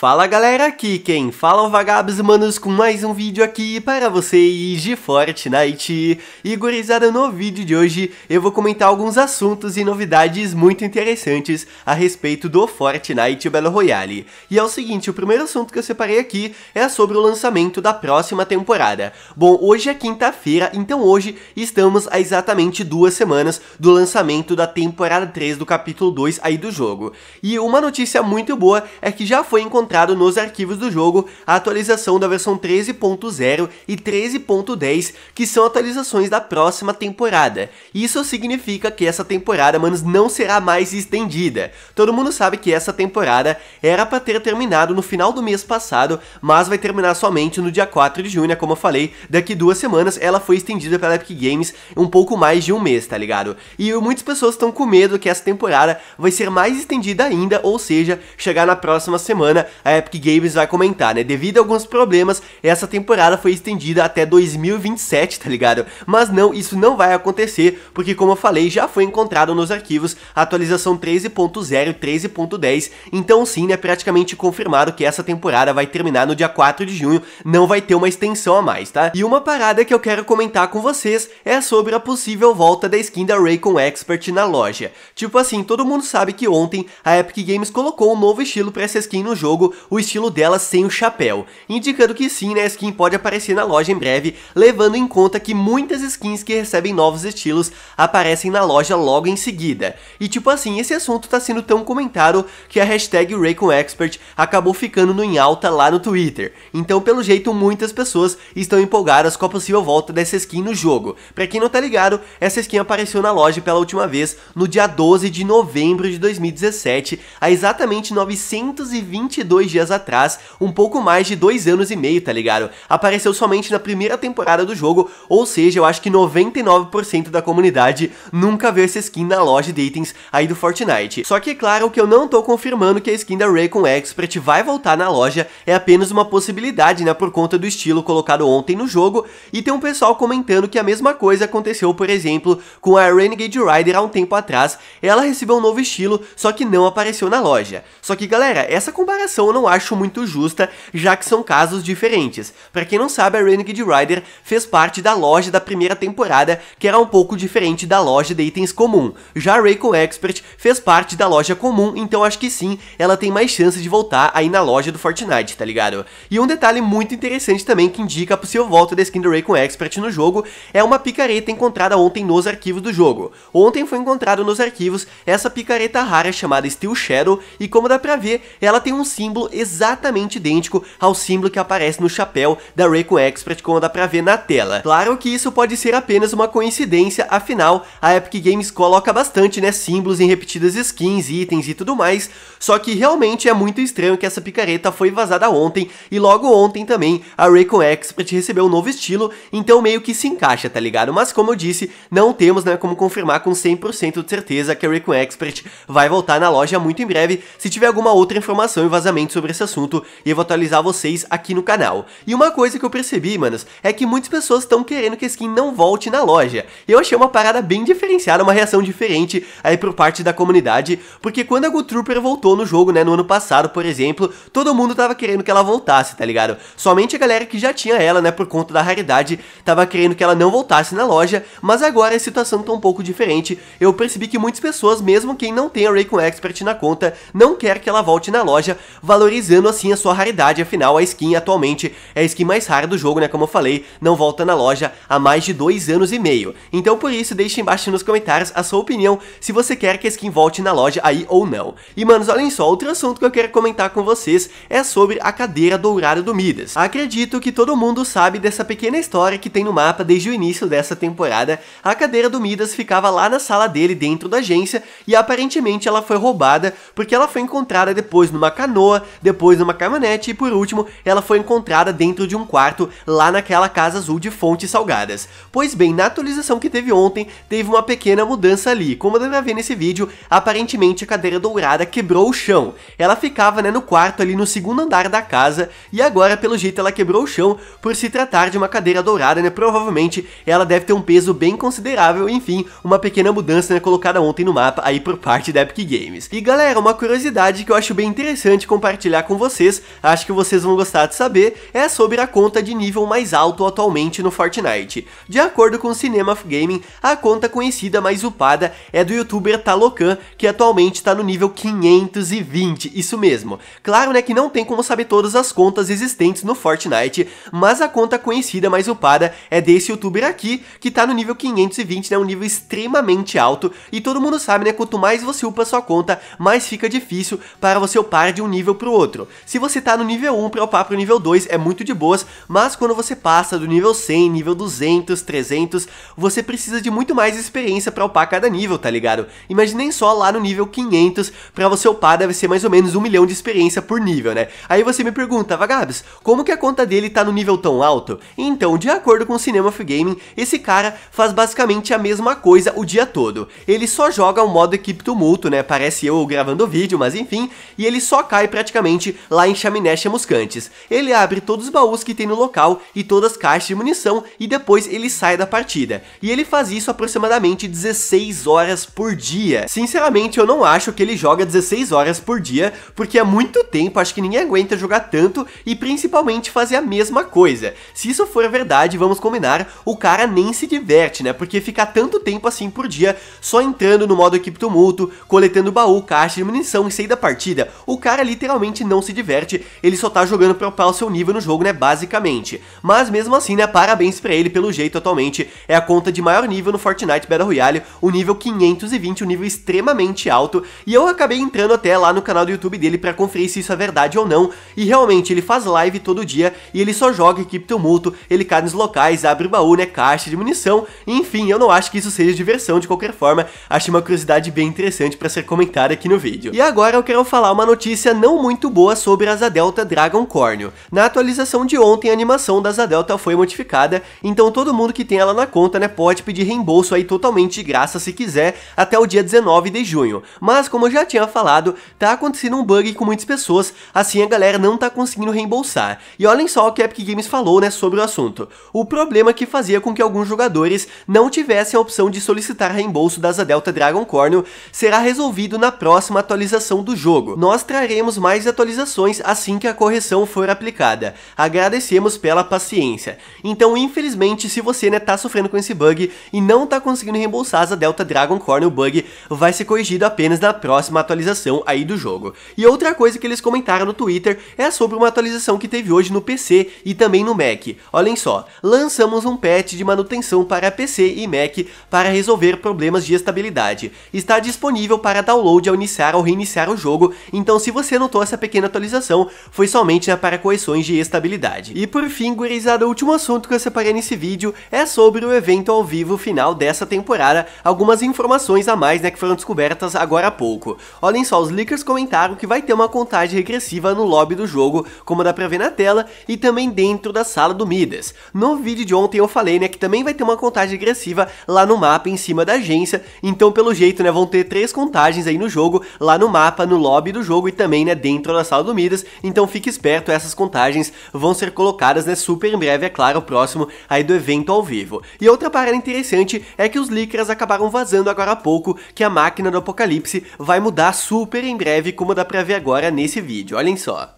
Fala galera, aqui quem fala é o Vagabos Manos com mais um vídeo aqui para vocês de Fortnite. E gurizada, no vídeo de hoje eu vou comentar alguns assuntos e novidades muito interessantes a respeito do Fortnite Battle Royale. E é o seguinte, o primeiro assunto que eu separei aqui é sobre o lançamento da próxima temporada. Bom, hoje é quinta-feira, então hoje estamos a exatamente duas semanas do lançamento da temporada 3 do capítulo 2 aí do jogo. E uma notícia muito boa é que já foi encontrado encontrado nos arquivos do jogo a atualização da versão 13.0 e 13.10, que são atualizações da próxima temporada. Isso significa que essa temporada, manos, não será mais estendida. Todo mundo sabe que essa temporada era para ter terminado no final do mês passado, mas vai terminar somente no dia 4 de junho, né? como eu falei, daqui duas semanas ela foi estendida pela Epic Games um pouco mais de um mês, tá ligado? E muitas pessoas estão com medo que essa temporada vai ser mais estendida ainda, ou seja, chegar na próxima semana a Epic Games vai comentar, né? Devido a alguns problemas, essa temporada foi estendida até 2027, tá ligado? Mas não, isso não vai acontecer, porque como eu falei, já foi encontrado nos arquivos a atualização 13.0 e 13.10, então sim, é praticamente confirmado que essa temporada vai terminar no dia 4 de junho, não vai ter uma extensão a mais, tá? E uma parada que eu quero comentar com vocês é sobre a possível volta da skin da Raycon Expert na loja. Tipo assim, todo mundo sabe que ontem a Epic Games colocou um novo estilo para essa skin no jogo, o estilo dela sem o chapéu, indicando que sim, né, a skin pode aparecer na loja em breve, levando em conta que muitas skins que recebem novos estilos aparecem na loja logo em seguida. E tipo assim, esse assunto tá sendo tão comentado que a hashtag RayconExpert acabou ficando no em alta lá no Twitter. Então, pelo jeito, muitas pessoas estão empolgadas com a possível volta dessa skin no jogo. Pra quem não tá ligado, essa skin apareceu na loja pela última vez no dia 12 de novembro de 2017, a exatamente 922 dois dias atrás, um pouco mais de dois anos e meio, tá ligado? Apareceu somente na primeira temporada do jogo, ou seja, eu acho que 99% da comunidade nunca viu essa skin na loja de itens aí do Fortnite. Só que é claro que eu não tô confirmando que a skin da Raycon Expert vai voltar na loja, é apenas uma possibilidade, né, por conta do estilo colocado ontem no jogo, e tem um pessoal comentando que a mesma coisa aconteceu, por exemplo, com a Renegade Rider há um tempo atrás, ela recebeu um novo estilo, só que não apareceu na loja. Só que galera, essa comparação eu não acho muito justa, já que são casos diferentes. Para quem não sabe, a Renegade Rider fez parte da loja da primeira temporada, que era um pouco diferente da loja de itens comum. Já a Reiko Expert fez parte da loja comum, então acho que sim, ela tem mais chance de voltar aí na loja do Fortnite, tá ligado? E um detalhe muito interessante também que indica a possível volta da skin do Raycon Expert no jogo é uma picareta encontrada ontem nos arquivos do jogo. Ontem foi encontrado nos arquivos essa picareta rara chamada Steel Shadow e como dá pra ver, ela tem um símbolo símbolo exatamente idêntico ao símbolo que aparece no chapéu da Raycon Expert como dá pra ver na tela. Claro que isso pode ser apenas uma coincidência, afinal, a Epic Games coloca bastante, né, símbolos em repetidas skins, itens e tudo mais, só que realmente é muito estranho que essa picareta foi vazada ontem, e logo ontem também a Raycon Expert recebeu um novo estilo, então meio que se encaixa, tá ligado? Mas como eu disse, não temos, né, como confirmar com 100% de certeza que a Raycon Expert vai voltar na loja muito em breve, se tiver alguma outra informação e vazamento sobre esse assunto e eu vou atualizar vocês aqui no canal. E uma coisa que eu percebi, manos, é que muitas pessoas estão querendo que a skin não volte na loja. E eu achei uma parada bem diferenciada, uma reação diferente aí por parte da comunidade, porque quando a Go Trooper voltou no jogo, né, no ano passado, por exemplo, todo mundo tava querendo que ela voltasse, tá ligado? Somente a galera que já tinha ela, né, por conta da raridade, tava querendo que ela não voltasse na loja, mas agora a situação tá um pouco diferente. Eu percebi que muitas pessoas, mesmo quem não tem a Raycon Expert na conta, não quer que ela volte na loja, valorizando assim a sua raridade, afinal a skin atualmente é a skin mais rara do jogo, né, como eu falei, não volta na loja há mais de dois anos e meio. Então por isso, deixe embaixo nos comentários a sua opinião, se você quer que a skin volte na loja aí ou não. E manos, olhem só, outro assunto que eu quero comentar com vocês é sobre a cadeira dourada do Midas. Acredito que todo mundo sabe dessa pequena história que tem no mapa desde o início dessa temporada, a cadeira do Midas ficava lá na sala dele dentro da agência e aparentemente ela foi roubada porque ela foi encontrada depois numa canoa depois numa caminhonete e por último ela foi encontrada dentro de um quarto lá naquela casa azul de fontes salgadas. Pois bem, na atualização que teve ontem, teve uma pequena mudança ali. Como dá vai ver nesse vídeo, aparentemente a cadeira dourada quebrou o chão. Ela ficava né, no quarto ali no segundo andar da casa e agora pelo jeito ela quebrou o chão por se tratar de uma cadeira dourada, né? Provavelmente ela deve ter um peso bem considerável, enfim, uma pequena mudança né, colocada ontem no mapa aí por parte da Epic Games. E galera, uma curiosidade que eu acho bem interessante comparar compartilhar com vocês, acho que vocês vão gostar de saber, é sobre a conta de nível mais alto atualmente no Fortnite. De acordo com o Cinema Gaming, a conta conhecida mais upada é do youtuber Talocan, que atualmente está no nível 520, isso mesmo. Claro né, que não tem como saber todas as contas existentes no Fortnite, mas a conta conhecida mais upada é desse youtuber aqui, que está no nível 520, né, um nível extremamente alto, e todo mundo sabe né, quanto mais você upa sua conta, mais fica difícil para você upar de um nível pro outro. Se você tá no nível 1, upar pro nível 2 é muito de boas, mas quando você passa do nível 100, nível 200, 300, você precisa de muito mais experiência pra upar cada nível, tá ligado? Imaginem só lá no nível 500, pra você upar deve ser mais ou menos 1 milhão de experiência por nível, né? Aí você me pergunta, Vagabs, como que a conta dele tá no nível tão alto? Então, de acordo com o Cinema of Gaming, esse cara faz basicamente a mesma coisa o dia todo. Ele só joga o modo equipe tumulto, né? Parece eu gravando o vídeo, mas enfim, e ele só cai pra praticamente lá em Chaminé Chamuscantes. Ele abre todos os baús que tem no local e todas as caixas de munição e depois ele sai da partida. E ele faz isso aproximadamente 16 horas por dia. Sinceramente, eu não acho que ele joga 16 horas por dia, porque é muito tempo, acho que ninguém aguenta jogar tanto e principalmente fazer a mesma coisa. Se isso for verdade, vamos combinar, o cara nem se diverte, né? Porque ficar tanto tempo assim por dia, só entrando no modo equipe tumulto, coletando baú, caixa de munição e sair da partida, o cara literalmente realmente não se diverte, ele só tá jogando pra upar o seu nível no jogo, né, basicamente. Mas mesmo assim, né, parabéns pra ele pelo jeito atualmente, é a conta de maior nível no Fortnite Battle Royale, o nível 520, um nível extremamente alto, e eu acabei entrando até lá no canal do YouTube dele pra conferir se isso é verdade ou não, e realmente ele faz live todo dia, e ele só joga equipe tumulto, ele cai nos locais, abre baú, né, caixa de munição, enfim, eu não acho que isso seja diversão de qualquer forma, achei uma curiosidade bem interessante pra ser comentada aqui no vídeo. E agora eu quero falar uma notícia não muito muito boa sobre a Zadelta Delta Dragon Cornio. Na atualização de ontem, a animação da Zadelta Delta foi modificada, então todo mundo que tem ela na conta, né, pode pedir reembolso aí totalmente de graça se quiser, até o dia 19 de junho. Mas, como eu já tinha falado, tá acontecendo um bug com muitas pessoas, assim a galera não tá conseguindo reembolsar. E olhem só o que a Epic Games falou, né, sobre o assunto. O problema que fazia com que alguns jogadores não tivessem a opção de solicitar reembolso da Zadelta Delta Dragon Cornio será resolvido na próxima atualização do jogo. Nós traremos mais mais atualizações assim que a correção for aplicada. Agradecemos pela paciência. Então, infelizmente, se você né, tá sofrendo com esse bug e não tá conseguindo reembolsar asa Delta Dragon Core, o bug vai ser corrigido apenas na próxima atualização aí do jogo. E outra coisa que eles comentaram no Twitter é sobre uma atualização que teve hoje no PC e também no Mac. Olhem só, lançamos um patch de manutenção para PC e Mac para resolver problemas de estabilidade. Está disponível para download ao iniciar ou reiniciar o jogo, então se você não essa pequena atualização foi somente né, para correções de estabilidade. E por fim, gurizada, o último assunto que eu separei nesse vídeo é sobre o evento ao vivo final dessa temporada, algumas informações a mais né, que foram descobertas agora há pouco. Olhem só, os leakers comentaram que vai ter uma contagem regressiva no lobby do jogo, como dá pra ver na tela, e também dentro da sala do Midas. No vídeo de ontem eu falei né, que também vai ter uma contagem regressiva lá no mapa em cima da agência, então pelo jeito né, vão ter três contagens aí no jogo, lá no mapa, no lobby do jogo e também né, dentro dentro da sala do Midas, então fique esperto, essas contagens vão ser colocadas né, super em breve, é claro, próximo aí do evento ao vivo. E outra parada interessante é que os leakers acabaram vazando agora há pouco que a máquina do apocalipse vai mudar super em breve, como dá pra ver agora nesse vídeo, olhem só.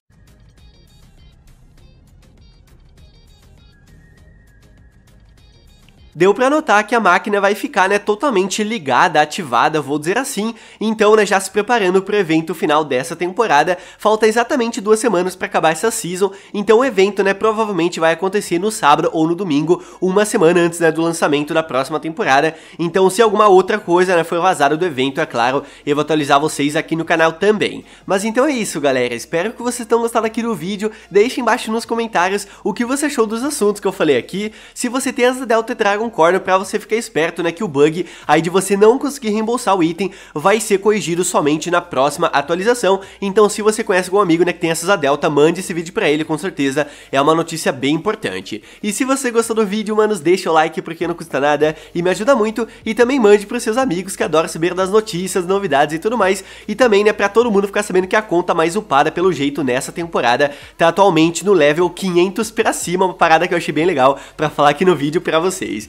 Deu para notar que a máquina vai ficar né, totalmente ligada, ativada, vou dizer assim, então né, já se preparando para o evento final dessa temporada, falta exatamente duas semanas para acabar essa season, então o evento né, provavelmente vai acontecer no sábado ou no domingo, uma semana antes né, do lançamento da próxima temporada, então se alguma outra coisa né, for vazada do evento, é claro, eu vou atualizar vocês aqui no canal também. Mas então é isso galera, espero que vocês tenham gostado aqui do vídeo, deixe embaixo nos comentários o que você achou dos assuntos que eu falei aqui, se você tem as Delta Dragon Concordo, Corner para você ficar esperto, né, que o bug aí de você não conseguir reembolsar o item vai ser corrigido somente na próxima atualização. Então, se você conhece algum amigo, né, que tem essas a Delta, mande esse vídeo para ele, com certeza é uma notícia bem importante. E se você gostou do vídeo, manos, deixa o like porque não custa nada e me ajuda muito e também mande para seus amigos que adoram saber das notícias, novidades e tudo mais. E também, né, para todo mundo ficar sabendo que a conta mais upada pelo jeito nessa temporada tá atualmente no level 500 para cima, uma parada que eu achei bem legal para falar aqui no vídeo para vocês.